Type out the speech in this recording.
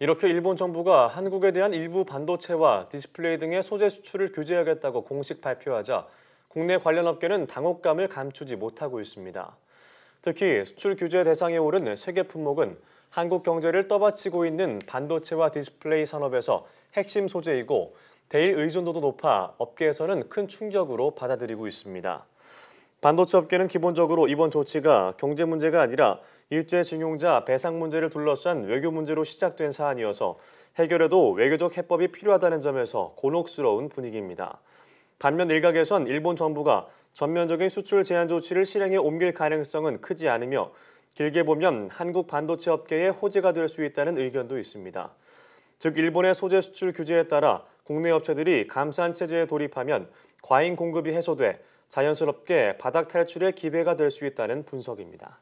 이렇게 일본 정부가 한국에 대한 일부 반도체와 디스플레이 등의 소재 수출을 규제하겠다고 공식 발표하자 국내 관련 업계는 당혹감을 감추지 못하고 있습니다. 특히 수출 규제 대상에 오른 세계 품목은 한국 경제를 떠받치고 있는 반도체와 디스플레이 산업에서 핵심 소재이고 대일 의존도도 높아 업계에서는 큰 충격으로 받아들이고 있습니다. 반도체 업계는 기본적으로 이번 조치가 경제 문제가 아니라 일제징용자 배상 문제를 둘러싼 외교 문제로 시작된 사안이어서 해결에도 외교적 해법이 필요하다는 점에서 곤혹스러운 분위기입니다. 반면 일각에선 일본 정부가 전면적인 수출 제한 조치를 실행에 옮길 가능성은 크지 않으며 길게 보면 한국 반도체 업계의 호재가 될 수 있다는 의견도 있습니다. 즉 일본의 소재 수출 규제에 따라 국내 업체들이 감산 체제에 돌입하면 과잉 공급이 해소돼 자연스럽게 바닥 탈출의 기회가 될 수 있다는 분석입니다.